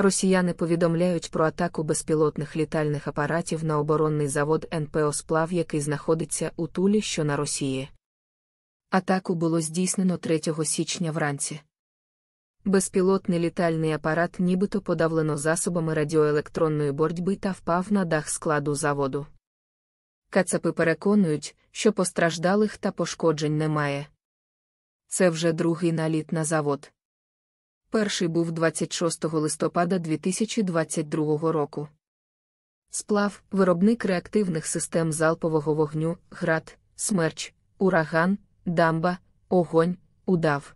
Росіяни повідомляють про атаку безпілотних літальних апаратів на оборонний завод НПО Сплав, який знаходиться у Тулі, що на Росії. Атаку було здійснено 3 січня вранці. Безпілотний літальний апарат нібито подавлено засобами радіоелектронної боротьби та впав на дах складу заводу. Кацапи переконують, що постраждалих та пошкоджень немає. Це вже другий наліт на завод. Перший був 26 листопада 2022 року. Сплав, виробник реактивних систем залпового вогню, град, смерч, ураган, дамба, огонь, удав.